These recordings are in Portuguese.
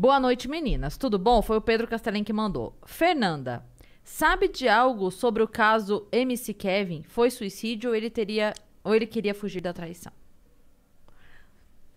Boa noite, meninas. Tudo bom? Foi o Pedro Castelém que mandou. Fernanda, sabe de algo sobre o caso MC Kevin? Foi suicídio ou ele teria ou ele queria fugir da traição?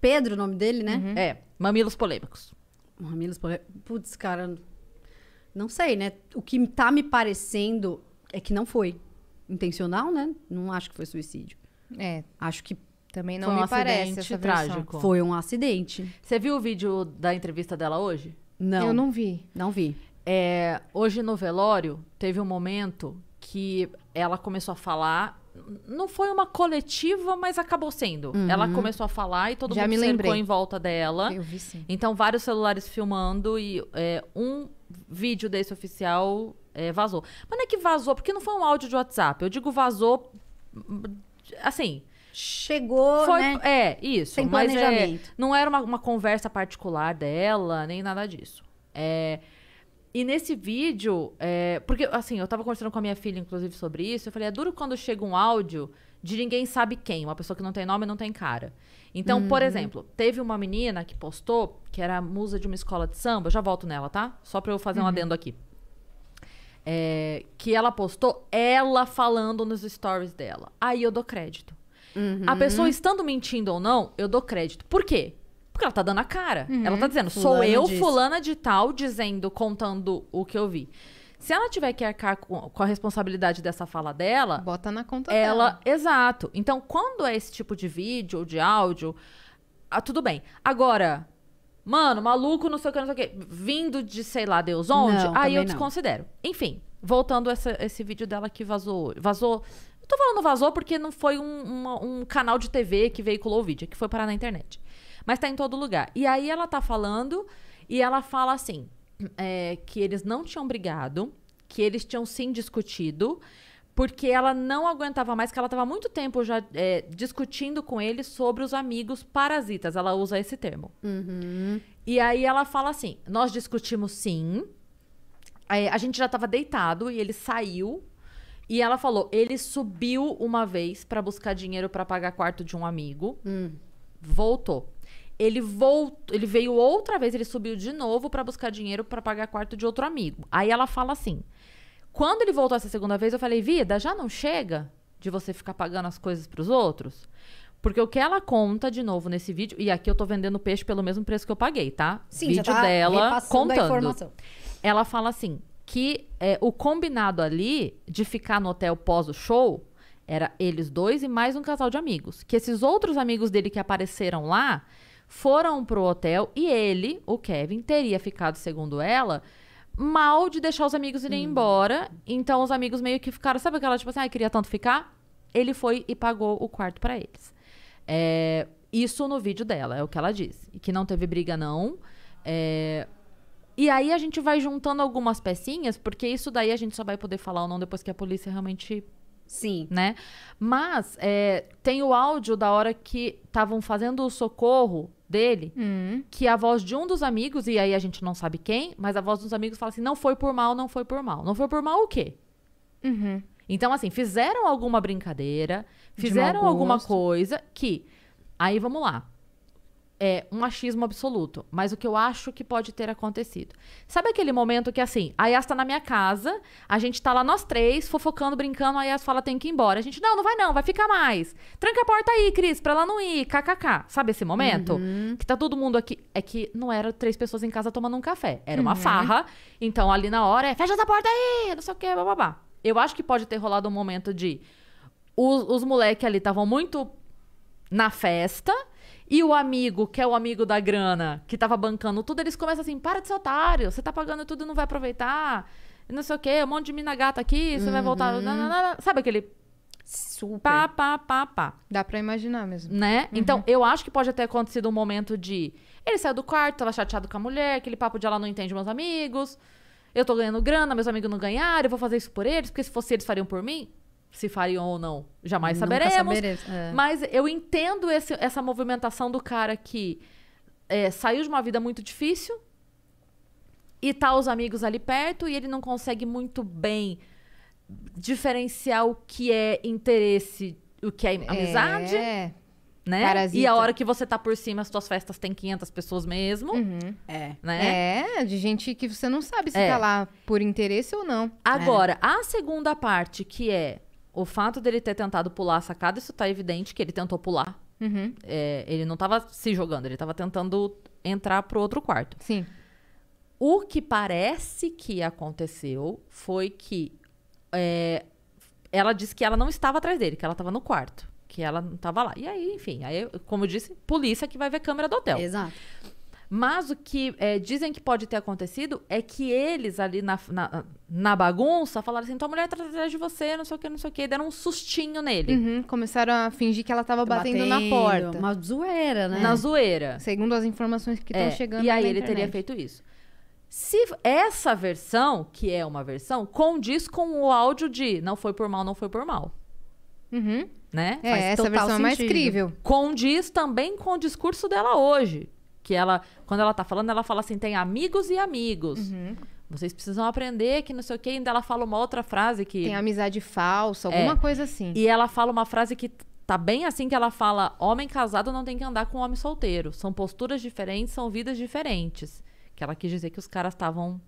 Pedro, o nome dele, né? Uhum. É, Mamilos Polêmicos. Mamilos Polêmicos. Putz, cara, não sei, né? O que tá me parecendo é que não foi intencional, né? Não acho que foi suicídio. É. Acho que também não Foi me parece essa trágico. Foi um acidente. Você viu o vídeo da entrevista dela hoje? Não. Eu não vi. Não vi. É, hoje no velório teve um momento que ela começou a falar. Não foi uma coletiva, mas acabou sendo. Uhum. Ela começou a falar e todo Já mundo me cercou em volta dela. Eu vi sim. Então, vários celulares filmando e é, um vídeo desse oficial é, vazou. Mas não é que vazou, porque não foi um áudio de WhatsApp. Eu digo vazou. Hum, assim, chegou. Foi, né? É, isso. Sem mas é, planejamento. É, não era uma, uma, conversa particular dela, nem nada disso. É, e nesse vídeo, é, porque assim, eu tava conversando com a minha filha, inclusive, sobre isso. Eu falei, é duro quando chega um áudio de ninguém sabe quem, uma pessoa que não tem nome não tem cara. Então, uhum. por exemplo, teve uma menina que postou que era musa de uma escola de samba, já volto nela, tá? Só pra eu fazer uhum. um adendo aqui. É, que ela postou ela falando nos stories dela. Aí eu dou crédito. Uhum. A pessoa uhum. estando mentindo ou não, eu dou crédito. Por quê? Porque ela tá dando a cara. Uhum. Ela tá dizendo, fulana sou eu, fulana de tal, dizendo, contando o que eu vi. Se ela tiver que arcar com, com a responsabilidade dessa fala dela. Bota na conta ela, dela. Exato. Então, quando é esse tipo de vídeo ou de áudio, ah, tudo bem. Agora, mano, maluco, não sei o que, não sei o que, vindo de sei lá Deus onde, não, aí eu desconsidero. Não. Enfim, voltando a essa, esse vídeo dela que vazou. Vazou não tô falando vazou porque não foi um, um canal de TV que veiculou o vídeo, que foi parar na internet. Mas tá em todo lugar. E aí ela tá falando e ela fala assim: é, que eles não tinham brigado, que eles tinham sim discutido, porque ela não aguentava mais, que ela estava muito tempo já é, discutindo com ele sobre os amigos parasitas. Ela usa esse termo. Uhum. E aí ela fala assim: nós discutimos sim. É, a gente já estava deitado e ele saiu e ela falou: ele subiu uma vez para buscar dinheiro para pagar quarto de um amigo. Hum. Voltou. Ele voltou, ele veio outra vez, ele subiu de novo para buscar dinheiro para pagar quarto de outro amigo. Aí ela fala assim: quando ele voltou essa segunda vez, eu falei: "Vida, já não chega de você ficar pagando as coisas para os outros?" Porque o que ela conta de novo nesse vídeo, e aqui eu tô vendendo peixe pelo mesmo preço que eu paguei, tá? Sim, vídeo tá dela contando. A informação. Ela fala assim: que é, o combinado ali de ficar no hotel pós o show era eles dois e mais um casal de amigos. Que esses outros amigos dele que apareceram lá foram pro hotel e ele, o Kevin, teria ficado, segundo ela, mal de deixar os amigos irem hum. embora. Então os amigos meio que ficaram, sabe aquela tipo assim, ah, queria tanto ficar? Ele foi e pagou o quarto para eles. É, isso no vídeo dela, é o que ela disse. Que não teve briga, não. É, e aí a gente vai juntando algumas pecinhas, porque isso daí a gente só vai poder falar ou não depois que a polícia realmente. Sim. Né? Mas é, tem o áudio da hora que estavam fazendo o socorro dele, hum. que a voz de um dos amigos, e aí a gente não sabe quem, mas a voz dos amigos fala assim: não foi por mal, não foi por mal. Não foi por mal o quê? Uhum. Então, assim, fizeram alguma brincadeira, fizeram alguma coisa que. Aí vamos lá é, um achismo absoluto, mas o que eu acho que pode ter acontecido. Sabe aquele momento que, assim, a Yas tá na minha casa, a gente tá lá nós três, fofocando, brincando, a Yas fala, tem que ir embora. A gente, não, não vai não, vai ficar mais. Tranca a porta aí, Cris, pra ela não ir, kkk. Sabe esse momento? Uhum. Que tá todo mundo aqui. É que não era três pessoas em casa tomando um café, era uma uhum. farra. Então, ali na hora, é, fecha essa porta aí, não sei o que, bababá. Eu acho que pode ter rolado um momento de... Os, os moleques ali estavam muito na festa. E o amigo, que é o amigo da grana, que tava bancando tudo, eles começam assim: para de ser otário, você tá pagando tudo não vai aproveitar. Não sei o quê, um monte de mina gata aqui, você uhum. vai voltar. Uhum. Nananana. Sabe aquele. Super. Pá, pá, pá, pá. Dá pra imaginar mesmo. Né? Uhum. Então, eu acho que pode ter acontecido um momento de. Ele saiu do quarto, tava chateado com a mulher, aquele papo de ela não entende meus amigos, eu tô ganhando grana, meus amigos não ganharam, eu vou fazer isso por eles, porque se fosse eles fariam por mim se fariam ou não, jamais Nunca saberemos. saberemos é. Mas eu entendo esse, essa movimentação do cara que é, saiu de uma vida muito difícil e tá os amigos ali perto e ele não consegue muito bem diferenciar o que é interesse, o que é amizade. É. Né? Parasita. E a hora que você tá por cima, as suas festas tem 500 pessoas mesmo. Uhum. É. Né? É, de gente que você não sabe se é. tá lá por interesse ou não. Né? Agora, é. a segunda parte, que é o fato dele ter tentado pular a sacada, isso tá evidente que ele tentou pular. Uhum. É, ele não tava se jogando, ele tava tentando entrar pro outro quarto. Sim. O que parece que aconteceu foi que é, ela disse que ela não estava atrás dele, que ela estava no quarto, que ela não estava lá. E aí, enfim, aí, como eu disse, polícia que vai ver câmera do hotel. Exato. Mas o que é, dizem que pode ter acontecido é que eles ali na, na, na bagunça falaram assim: tua mulher tá atrás de você, não sei o que, não sei o que. Deram um sustinho nele. Uhum, começaram a fingir que ela tava batendo, tá batendo, na porta. Uma zoeira, né? Na zoeira. Segundo as informações que estão é, chegando. E aí ele internet. teria feito isso. Se essa versão, que é uma versão, condiz com o áudio de não foi por mal, não foi por mal. Uhum. Né? É, Faz essa versão sentido. é mais crível. Condiz também com o discurso dela hoje que ela, quando ela tá falando, ela fala assim: tem amigos e amigos. Uhum. Vocês precisam aprender que não sei o que. Ainda ela fala uma outra frase que. Tem amizade falsa, é. alguma é. coisa assim. E ela fala uma frase que tá bem assim: que ela fala: homem casado não tem que andar com homem solteiro. São posturas diferentes, são vidas diferentes. Que ela quis dizer que os caras estavam.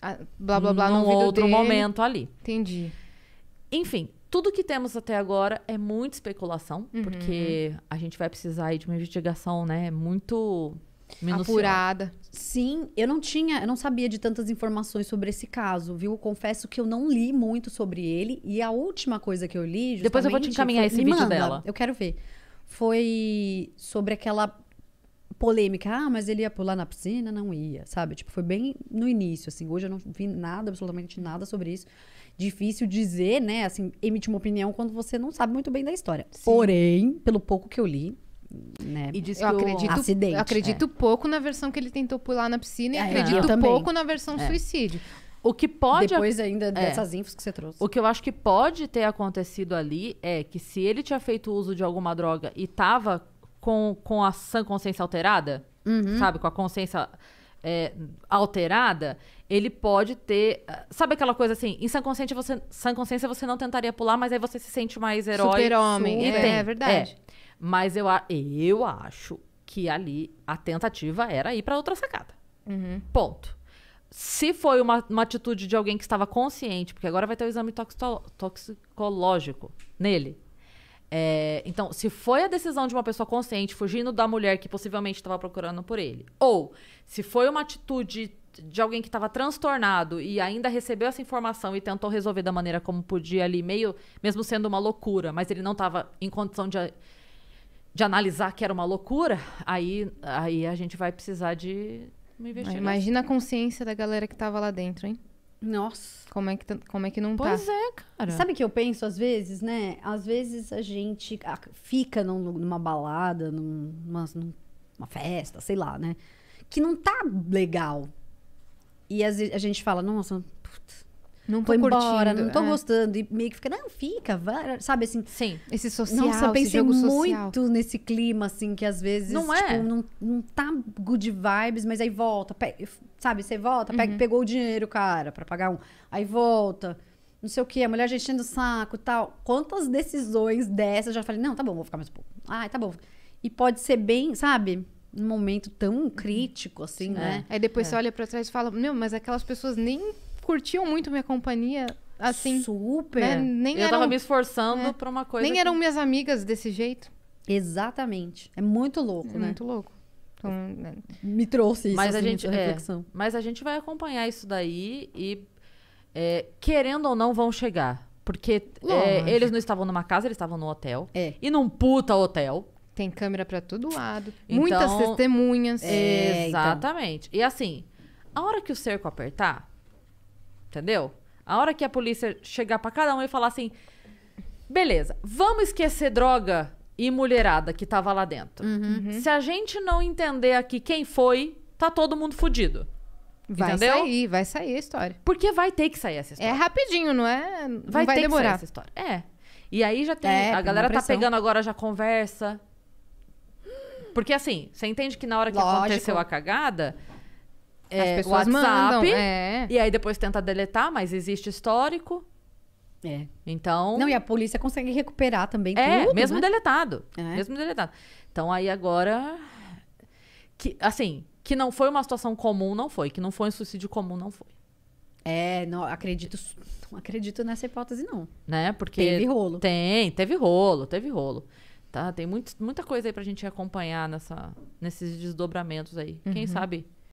Ah, blá blá blá num outro dele. momento ali. Entendi. Enfim, tudo que temos até agora é muita especulação, uhum. porque a gente vai precisar de uma investigação, né, muito minuciosa. apurada. Sim, eu não tinha, eu não sabia de tantas informações sobre esse caso, viu? Confesso que eu não li muito sobre ele e a última coisa que eu li, depois eu vou te encaminhar foi, esse vídeo manda, dela. Eu quero ver. Foi sobre aquela polêmica, ah, mas ele ia pular na piscina, não ia, sabe? Tipo, foi bem no início, assim. Hoje eu não vi nada, absolutamente nada sobre isso difícil dizer, né, assim, emitir uma opinião quando você não sabe muito bem da história. Sim. Porém, pelo pouco que eu li, né? E disse eu que acredito, acidente, eu acredito é. pouco na versão que ele tentou pular na piscina e é, acredito pouco na versão é. suicídio. O que pode. Depois ainda é. dessas infos que você trouxe. O que eu acho que pode ter acontecido ali é que se ele tinha feito uso de alguma droga e tava com, com a sã consciência alterada, uhum. sabe? Com a consciência é, alterada, ele pode ter. Ah, sabe aquela coisa assim? Em sã consciência, você, sã consciência você não tentaria pular, mas aí você se sente mais herói. Super-homem. É, é verdade. É. Mas eu, eu acho que ali a tentativa era ir para outra sacada. Uhum. Ponto. Se foi uma, uma, atitude de alguém que estava consciente, porque agora vai ter o exame toxicológico nele. É, então, se foi a decisão de uma pessoa consciente fugindo da mulher que possivelmente estava procurando por ele, ou se foi uma atitude de alguém que estava transtornado e ainda recebeu essa informação e tentou resolver da maneira como podia ali, meio mesmo sendo uma loucura, mas ele não estava em condição de, de analisar que era uma loucura, aí, aí a gente vai precisar de ah, Imagina a consciência da galera que estava lá dentro, hein? Nossa. Como é que, como é que não pois tá? Pois é, cara. Sabe o que eu penso às vezes, né? Às vezes a gente fica numa balada, numa, numa festa, sei lá, né? Que não tá legal. E a gente fala, nossa, puta, não tô, embora, curtindo, não tô é. gostando. E meio que fica, não, fica, vai, sabe assim. Sim. Esse social, Nossa, eu pensei muito social. nesse clima, assim, que às vezes. Não é? tipo, é? Não, não tá good vibes, mas aí volta. Pega, sabe, você volta, pega, uhum. pegou o dinheiro, cara, para pagar um. Aí volta não sei o que, a mulher já enchendo o saco tal. Quantas decisões dessas eu já falei, não, tá bom, vou ficar mais um pouco. Ah, tá bom. E pode ser bem, sabe? Um momento tão crítico, assim, Sim, né? É. Aí depois é. você olha pra trás e fala, meu, mas aquelas pessoas nem curtiam muito minha companhia, assim. Né? Super. Né? Nem eu eram, tava me esforçando né? pra uma coisa. Nem que... eram minhas amigas desse jeito. Exatamente. É muito louco, é né? Muito louco. Então, né? me trouxe isso. Mas assim, a gente, é, reflexão. É, mas a gente vai acompanhar isso daí e é, querendo ou não vão chegar, porque é, eles não estavam numa casa, eles estavam no hotel. É. E num puta hotel. Tem câmera para todo lado. Então, muitas testemunhas. Então. exatamente. Então. E assim, a hora que o cerco apertar, Entendeu? A hora que a polícia chegar para cada um e falar assim: beleza, vamos esquecer droga e mulherada que tava lá dentro. Uhum. Uhum. uhum. Se a gente não entender aqui quem foi, tá todo mundo fudido. Vai entendeu? sair, vai sair a história. Porque vai ter que sair essa é história. É rapidinho, não é? Não vai, vai ter demorar. que sair essa história. É. E aí já tem. É, a galera tá pegando agora já conversa. Porque assim, você entende que na hora que Lógico. aconteceu a cagada, é, As WhatsApp. Mandam, é. E aí depois tenta deletar, mas existe histórico. É. Então. Não, e a polícia consegue recuperar também é, tudo, Mesmo né? deletado. É. Mesmo deletado. Então aí agora. Que, assim, que não foi uma situação comum, não foi. Que não foi um suicídio comum, não foi. É, não acredito, não acredito nessa hipótese, não. Né? Porque. Teve rolo. Tem, teve rolo, teve rolo. Tá? Tem muito, muita coisa aí pra gente acompanhar nessa, nesses desdobramentos aí. Uhum. Quem sabe